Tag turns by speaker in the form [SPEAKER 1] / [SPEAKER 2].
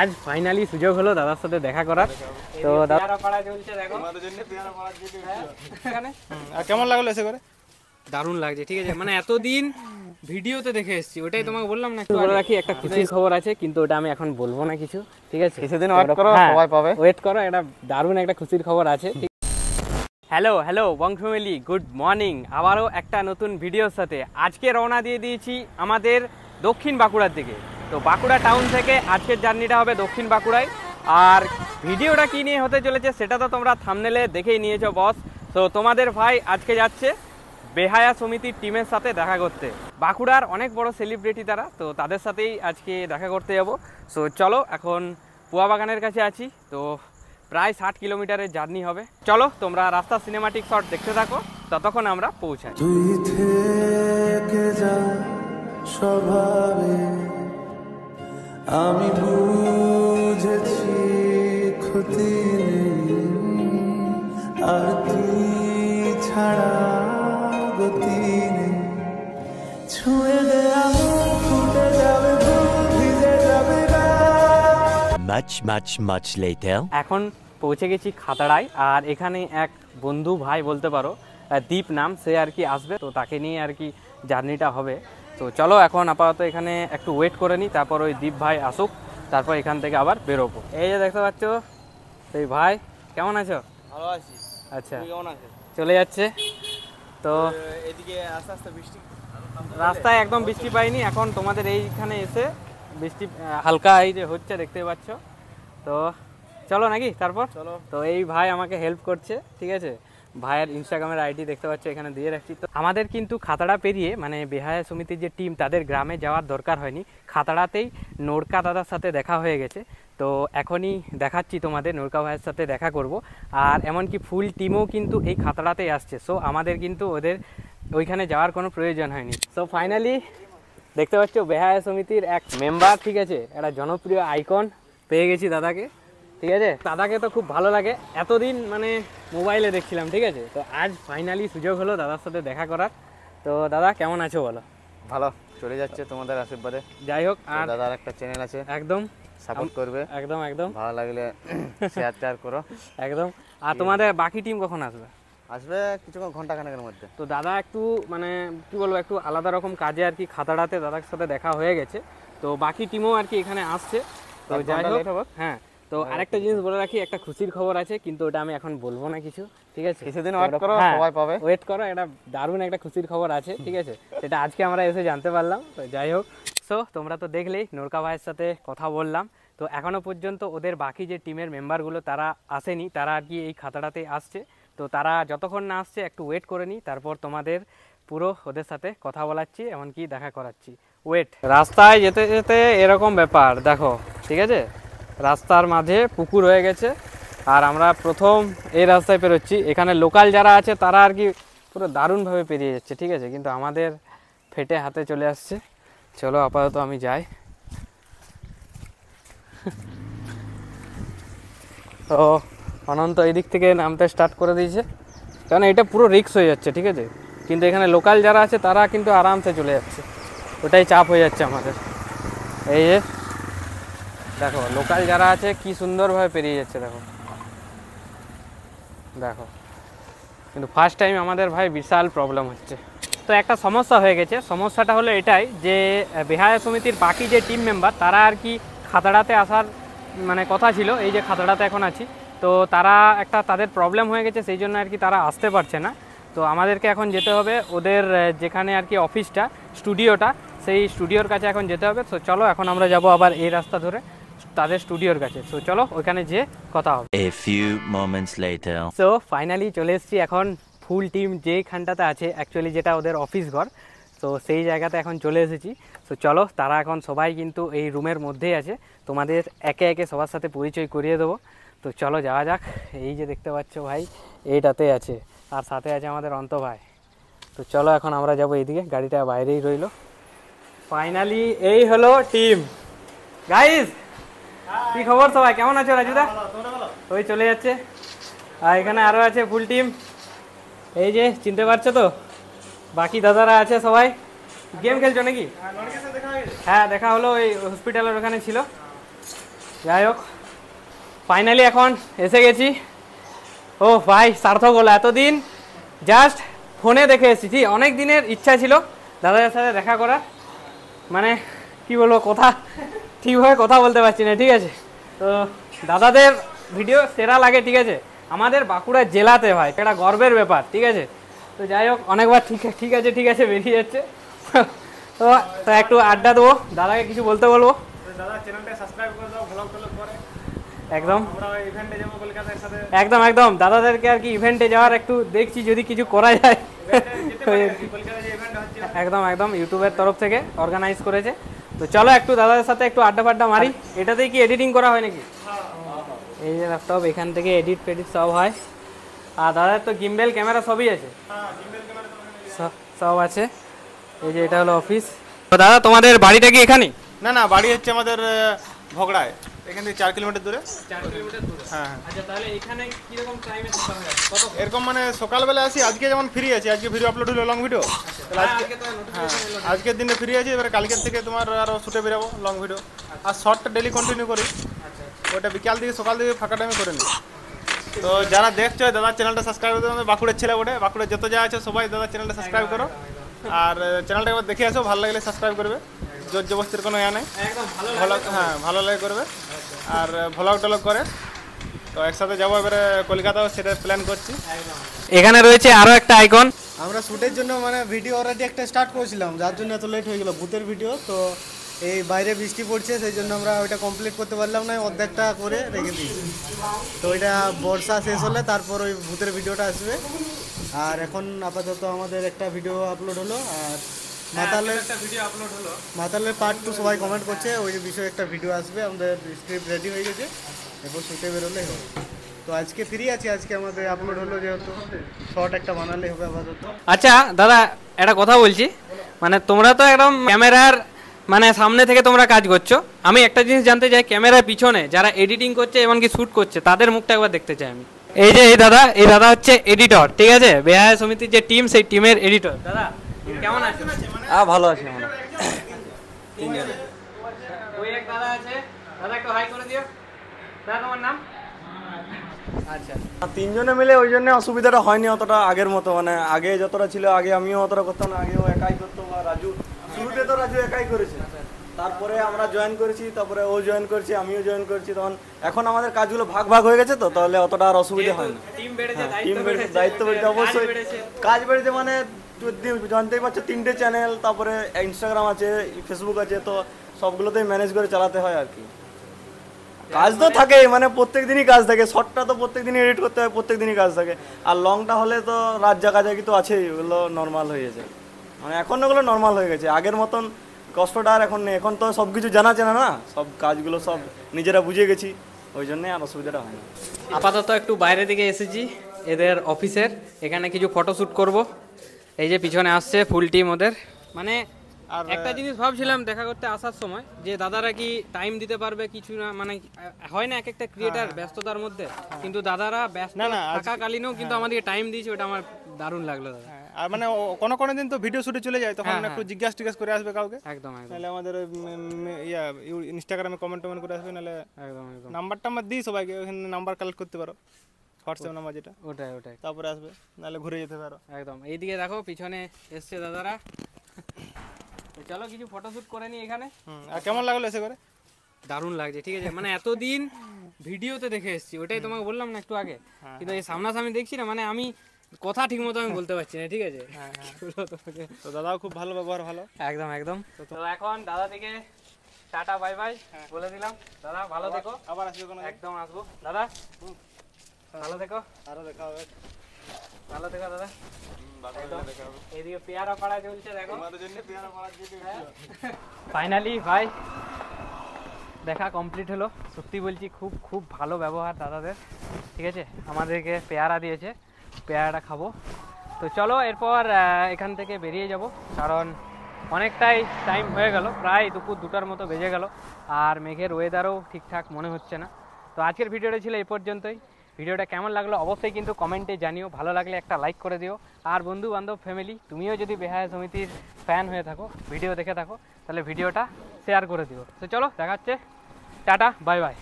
[SPEAKER 1] আজ ফাইনালি সুযোগ হলো দাদার সাথে দেখা করার তো কেমন লাগলো এসে করে দারুণ লাগছে ঠিক আছে মানে এতদিন ভিডিওতে দেখে এসেছি ওটাই তোমাকে বললাম না বলে রাখি একটা খুশির খবর আছে কিন্তু ওটা আমি এখন বলবো না কিছু ঠিক আছে কিছুদিন ওয়েট করো হ্যাঁ, সবাই পাবে ওয়েট করো একটা দারুণ একটা খুশির খবর আছে হ্যালো হ্যালো বংশ ফ্যামিলি গুড মর্নিং আবারও একটা নতুন ভিডিওর সাথে আজকে রওনা দিয়ে দিয়েছি আমাদের দক্ষিণ বাঁকুড়ার দিকে তো বাঁকুড়া টাউন থেকে আজকের জার্নিটা হবে দক্ষিণ বাঁকুড়ায় আর ভিডিওটা কী নিয়ে হতে চলেছে সেটা তো তোমরা থামনেলে দেখেই নিয়েছো বস তো তোমাদের ভাই আজকে যাচ্ছে বেহায়া সমিতির টিমের সাথে দেখা করতে বাঁকুড়ার অনেক বড় সেলিব্রিটি তারা তো তাদের সাথেই আজকে দেখা করতে যাব সো চলো এখন পুয়া বাগানের কাছে আছি তো প্রায় ষাট কিলোমিটারের জার্নি হবে চলো তোমরা রাস্তা সিনেমাটিক শট দেখতে থাকো ততক্ষণ আমরা পৌঁছাই
[SPEAKER 2] আমি বুঝেছি ক্ষতি নেই আর তুই ছাড়া গতি নেই ছুঁয়ে দেয়া
[SPEAKER 3] much much much later
[SPEAKER 1] এখন পৌঁছে গেছি খাতড়ায় আর এখানে এক বন্ধু ভাই বলতে পারো দীপ নাম সে আর কি আসবে তো তাকে নিয়ে আর কি জার্নিটা হবে তো চলো এখন আপাতত এখানে একটু ওয়েট করে নিই তারপর ওই দীপ ভাই আসুক তারপর এখান থেকে আবার বেরোবো এই যে দেখতে পাচ্ছ সেই ভাই কেমন আছো
[SPEAKER 3] ভালো আছি আচ্ছা কেমন আছো চলে যাচ্ছে তো এদিকে আস্তে আস্তে বৃষ্টি
[SPEAKER 1] রাস্তায় একদম বৃষ্টি পাইনি এখন তোমাদের এইখানে এসে বৃষ্টি হালকা এই যে হচ্ছে দেখতে পাচ্ছ তো চলো নাকি তারপর চলো তো এই ভাই আমাকে হেল্প করছে ঠিক আছে ভাইয়ের ইনস্টাগ্রামের আইডি দেখতে পাচ্ছ এখানে দিয়ে রাখছি তো আমাদের কিন্তু খাতাড়া পেরিয়ে মানে বেহায়া সমিতির যে টিম তাদের গ্রামে যাওয়ার দরকার হয়নি খাতাড়াতেই নোরকা দাদার সাথে দেখা হয়ে গেছে তো এখনই দেখাচ্ছি তোমাদের নৌকা ভাইয়ের সাথে দেখা করব আর এমনকি ফুল টিমও কিন্তু এই খাতাড়াতেই আসছে সো আমাদের কিন্তু ওদের ওইখানে যাওয়ার কোনো প্রয়োজন হয়নি সো ফাইনালি দেখতে পাচ্ছ বেহায়া সমিতির এক মেম্বার ঠিক আছে একটা জনপ্রিয় আইকন পেয়ে গেছি দাদাকে ঠিক আছে দাদাকে তো খুব ভালো লাগে এতদিন মানে মোবাইলে দেখছিলাম ঠিক আছে তো আজ ফাইনালি সুযোগ হলো দাদার সাথে দেখা করার তো দাদা কেমন আছো বলো ভালো চলে যাচ্ছে তোমাদের আশীর্বাদে যাই হোক আর দাদার একটা চ্যানেল আছে একদম সাপোর্ট করবে একদম একদম ভালো লাগলে শেয়ার টেয়ার করো একদম আর তোমাদের বাকি টিম কখন আসবে আসবে কিছুক্ষণ ঘন্টা খানেকের মধ্যে তো দাদা একটু মানে কি বলবো একটু আলাদা রকম কাজে আর কি খাতাড়াতে দাদার সাথে দেখা হয়ে গেছে তো বাকি টিমও আর কি এখানে আসছে তো যাই হোক হ্যাঁ তো হ্যাঁ, আরেকটা জিনিস বলে রাখি একটা খুশির খবর আছে কিন্তু ওটা আমি এখন বলবো না কিছু ঠিক আছে কিছুদিন ওয়েট করো হ্যাঁ, সবাই পাবে ওয়েট করো একটা দারুণ একটা খুশির খবর আছে ঠিক আছে সেটা আজকে আমরা এসে জানতে পারলাম তো যাই হোক সো তোমরা তো দেখলেই নৌকা ভাইয়ের সাথে কথা বললাম তো এখনো পর্যন্ত ওদের বাকি যে টিমের মেম্বারগুলো তারা আসেনি তারা আর কি এই খাতাটাতে আসছে তো তারা যতক্ষণ না আসছে একটু ওয়েট করে নিই তারপর তোমাদের পুরো ওদের সাথে কথা বলাচ্ছি এমনকি দেখা করাচ্ছি ওয়েট রাস্তায় যেতে যেতে এরকম ব্যাপার দেখো ঠিক আছে রাস্তার মাঝে পুকুর হয়ে গেছে আর আমরা প্রথম এই রাস্তায় পেরোচ্ছি এখানে লোকাল যারা আছে তারা আর কি পুরো দারুণভাবে পেরিয়ে যাচ্ছে ঠিক আছে কিন্তু আমাদের ফেটে হাতে চলে আসছে চলো আপাতত আমি যাই তো অনন্ত এই দিক থেকে নামতে স্টার্ট করে দিয়েছে কারণ এটা পুরো রিক্স হয়ে যাচ্ছে ঠিক আছে কিন্তু এখানে লোকাল যারা আছে তারা কিন্তু আরামসে চলে যাচ্ছে ওটাই চাপ হয়ে যাচ্ছে আমাদের এই যে দেখো লোকাল যারা আছে কি সুন্দরভাবে পেরিয়ে যাচ্ছে দেখো দেখো কিন্তু ফার্স্ট টাইম আমাদের ভাই বিশাল প্রবলেম হচ্ছে তো একটা সমস্যা হয়ে গেছে সমস্যাটা হলো এটাই যে বেহায়া সমিতির বাকি যে টিম মেম্বার তারা আর কি খাতাড়াতে আসার মানে কথা ছিল এই যে খাতাড়াতে এখন আছি তো তারা একটা তাদের প্রবলেম হয়ে গেছে সেই জন্য আর কি তারা আসতে পারছে না তো আমাদেরকে এখন যেতে হবে ওদের যেখানে আর কি অফিসটা স্টুডিওটা সেই স্টুডিওর কাছে এখন যেতে হবে তো চলো এখন আমরা যাব আবার এই রাস্তা ধরে তাদের স্টুডিওর কাছে সো চলো ওখানে যে কথা হবে
[SPEAKER 2] a few moments later
[SPEAKER 1] so finally চলে এসেছি এখন ফুল টিম যেইখানটাতে আছে অ্যাকচুয়ালি যেটা ওদের অফিস ঘর তো সেই জায়গাতে এখন চলে এসেছি সো চলো তারা এখন সবাই কিন্তু এই রুমের মধ্যেই আছে তোমাদের একে একে সবার সাথে পরিচয় করিয়ে দেবো তো চলো যাওয়া যাক এই যে দেখতে পাচ্ছ ভাই এইটাতে আছে আর সাথে আছে আমাদের অন্ত ভাই তো চলো এখন আমরা যাবো এইদিকে গাড়িটা বাইরেই রইল ফাইনালি এই হলো টিম গাইজ কি খবর সবাই কেমন আছো রাজুদা ওই চলে যাচ্ছে আর এখানে আরও আছে ফুল টিম এই যে চিনতে পারছো তো বাকি দাদারা আছে সবাই গেম খেলছো নাকি হ্যাঁ দেখা হলো ওই হসপিটালের ওখানে ছিল যাই হোক ফাইনালি এখন এসে গেছি ও ভাই সার্থক হলো এতদিন জাস্ট ফোনে দেখে এসেছি অনেক দিনের ইচ্ছা ছিল দাদাদের সাথে দেখা করার মানে কি বলবো কথা ঠিকভাবে কথা বলতে পারছি না ঠিক আছে তো দাদাদের ভিডিও সেরা লাগে ঠিক আছে আমাদের বাঁকুড়া জেলাতে ভাই এটা গর্বের ব্যাপার ঠিক আছে তো যাই হোক অনেকবার ঠিক ঠিক আছে ঠিক আছে বেরিয়ে যাচ্ছে তো তা একটু আড্ডা দেবো দাদাকে কিছু বলতে বলবো একদম একদম একদম দাদাদেরকে আর কি ইভেন্টে যাওয়ার একটু দেখছি যদি কিছু করা যায় একদম একদম ইউটিউবের তরফ থেকে অর্গানাইজ করেছে তো চলো একটু দাদাদের সাথে একটু আড্ডা ফাড্ডা মারি আচ্ছা। এটাতেই কি এডিটিং করা হয় নাকি হ্যাঁ। এই যে ল্যাপটপ এখান থেকে এডিট ফেডিট সব হয় আর দাদার তো গিম্বেল ক্যামেরা সবই আছে হ্যাঁ, সব আছে এই যে এটা হলো অফিস তো দাদা তোমাদের বাড়িটা কি এখানে
[SPEAKER 2] না না বাড়ি হচ্ছে আমাদের ভগড়ায় এখান থেকে চার কিলোমিটার দূরে হ্যাঁ, হ্যাঁ। আচ্ছা, এরকম মানে সকালবেলা আসি আজকে যেমন ফ্রি আছি আজকে ভিডিও আপলোড হলো আচ্ছা, লং ভিডিও আজকে হ্যাঁ আজকের দিনে ফ্রি আছি এবার কালকের থেকে তোমার আরও শুটে বেরাবো লং ভিডিও আর শর্টটা ডেলি কন্টিনিউ করি আচ্ছা, ওটা বিকাল দিকে সকাল থেকে ফাঁকা টাইমে করে নিই তো যারা দেখছো দাদার চ্যানেলটা সাবস্ক্রাইব করতে আমাদের বাঁকুড়ের ছেলে বটে বাঁকুড়ের যত যা আছে সবাই দাদার চ্যানেলটা সাবস্ক্রাইব করো আর চ্যানেলটা একবার দেখে আসো ভালো লাগলে সাবস্ক্রাইব করবে জোর জবস্তির কোনো ইয়া নেই ভালো হ্যাঁ ভালো লাগে করবে আর ভ্লগ টলগ করে তো একসাথে যাবো এবারে কলকাতাও সেটা প্ল্যান করছি
[SPEAKER 1] এখানে রয়েছে আরও একটা আইকন
[SPEAKER 2] আমরা শ্যুটের জন্য মানে ভিডিও অলরেডি একটা স্টার্ট করেছিলাম যার জন্য এত লেট হয়ে গেল ভূতের ভিডিও তো এই বাইরে বৃষ্টি পড়ছে সেই জন্য আমরা ওইটা কমপ্লিট করতে পারলাম না অর্ধেকটা করে রেখে দিয়েছি তো ওইটা বর্ষা শেষ হলে তারপর ওই ভূতের ভিডিওটা আসবে আর এখন আপাতত আমাদের একটা ভিডিও আপলোড হলো আর মাতালের মাতালের পার্ট টু সবাই কমেন্ট করছে ওই যে বিষয়ে একটা ভিডিও আসবে আমাদের স্ক্রিপ্ট রেডি হয়ে গেছে এরপর শুটে বেরোলেই হবে তো আজকে ফ্রি আছি আজকে আমাদের আপলোড হলো যেহেতু শর্ট একটা বানালে হবে আপাতত
[SPEAKER 1] আচ্ছা দাদা একটা কথা বলছি মানে তোমরা তো একদম ক্যামেরার মানে সামনে থেকে তোমরা কাজ করছো আমি একটা জিনিস জানতে চাই ক্যামেরার পিছনে যারা এডিটিং করছে এমনকি শ্যুট করছে তাদের মুখটা একবার দেখতে চাই আমি এই যে এই দাদা এই দাদা হচ্ছে এডিটর ঠিক আছে বেহায় সমিতির যে টিম সেই টিমের এডিটর দাদা কেমন আছেন আ ভালো আছি আমরা তিনজন ওই এক দাদা আছে দাদা একটু হাই করে দিও
[SPEAKER 3] দাদা তোমার নাম আচ্ছা তিনজনে মিলে ওই জন্য অসুবিধাটা হয়নি অতটা আগের মতো মানে আগে যতটা ছিল আগে আমিও অতটা করতাম না আগেও একাই করতো বা রাজু শুরুতে তো রাজু একাই করেছে তারপরে আমরা জয়েন করেছি তারপরে ও জয়েন করছি আমিও জয়েন করছি তখন এখন আমাদের কাজগুলো ভাগ ভাগ হয়ে গেছে তো তাহলে অতটা আর অসুবিধা হয় না টিম হ্যাঁ, বেড়েছে দায়িত্ব বেড়েছে অবশ্যই কাজ বেড়েছে মানে জানতেই পারছো তিনটে চ্যানেল তারপরে ইনস্টাগ্রাম আছে ফেসবুক আছে তো সবগুলোতেই ম্যানেজ করে চালাতে হয় আর কি কাজ তো থাকে মানে, মানে প্রত্যেক দিনই কাজ থাকে শর্টটা তো প্রত্যেক দিনই এডিট করতে হয় প্রত্যেক দিনই কাজ থাকে আর লংটা হলে তো রাত জাগাজাগি তো আছেই ওগুলো নর্মাল হয়ে গেছে মানে এখন ওগুলো নর্মাল হয়ে গেছে আগের মতন কষ্টটা আর এখন নেই এখন তো সব কিছু জানা চেনা না সব কাজগুলো সব নিজেরা বুঝে গেছি ওই জন্যে আর অসুবিধাটা হয় না
[SPEAKER 1] আপাতত একটু বাইরে দিকে এসেছি এদের অফিসের এখানে কিছু ফটোশ্যুট করব এই যে পিছনে আসছে ফুল টিম ওদের মানে আর একটা জিনিস ভাবছিলাম দেখা করতে আসার সময় যে দাদারা কি টাইম দিতে পারবে কিছু না মানে হয় না এক একটা ক্রিয়েটার ব্যস্ততার মধ্যে কিন্তু দাদারা ব্যস্ত থাকাকালীনও কিন্তু হ্যাঁ। আমাদেরকে টাইম দিয়েছে ওটা আমার দারুণ লাগলো দাদা হ্যাঁ,
[SPEAKER 2] আর মানে কোনো কোনো দিন তো ভিডিও শুটে চলে যায় তখন হ্যাঁ, একটু জিজ্ঞাসা টিজ্ঞাসা করে আসবে কাউকে একদম তাহলে আমাদের ইয়া ইনস্টাগ্রামে কমেন্ট টমেন্ট করে আসবে নাহলে একদম একদম নাম্বারটা আমার দিই সবাইকে ওখানে নাম্বার কালেক্ট করতে পারো হোয়াটসঅ্যাপ নাম্বার যেটা ওটাই ওটাই
[SPEAKER 1] তারপরে আসবে নাহলে ঘুরে যেতে পারো একদম এইদিকে দেখো পিছনে এসছে দাদারা চলো কিছু ফটোশ্যুট করে নি এখানে আর কেমন লাগলো এসে করে দারুণ লাগছে ঠিক আছে মানে এতদিন ভিডিওতে দেখে এসেছি ওটাই তোমাকে বললাম না একটু আগে হ্যাঁ, কিন্তু এই হ্যাঁ। সামনাসামনি দেখছি না মানে আমি কথা ঠিক মতো আমি বলতে পারছি না ঠিক আছে হ্যাঁ, তো দাদাও খুব ভালো ব্যবহার ভালো একদম একদম তো এখন দাদা থেকে টাটা বাই বাই বলে দিলাম দাদা ভালো থেকো আবার আসবে কোনো একদম আসবো দাদা ভালো থেকো আরো দেখা হবে ভালো থেকো দাদা এদিকে পেয়ারা পাড়া চলছে দেখো ফাইনালি ভাই দেখা কমপ্লিট হলো সত্যি বলছি খুব খুব ভালো ব্যবহার দাদাদের ঠিক আছে আমাদেরকে পেয়ারা দিয়েছে পেয়ারাটা খাবো তো চলো এরপর এখান থেকে বেরিয়ে যাব কারণ অনেকটাই টাইম হয়ে গেল প্রায় দুপুর দুটার মতো বেজে গেল আর মেঘের ওয়েদারও ঠিকঠাক মনে হচ্ছে না তো আজকের ভিডিওটা ছিল এই পর্যন্তই ভিডিওটা কেমন লাগলো অবশ্যই কিন্তু কমেন্টে জানিও ভালো লাগলে একটা লাইক করে দিও আর বন্ধু বান্ধব ফ্যামিলি তুমিও যদি বেহায়া সমিতির ফ্যান হয়ে থাকো ভিডিও দেখে থাকো তাহলে ভিডিওটা শেয়ার করে দিও তো চলো দেখাচ্ছে টাটা বাই বাই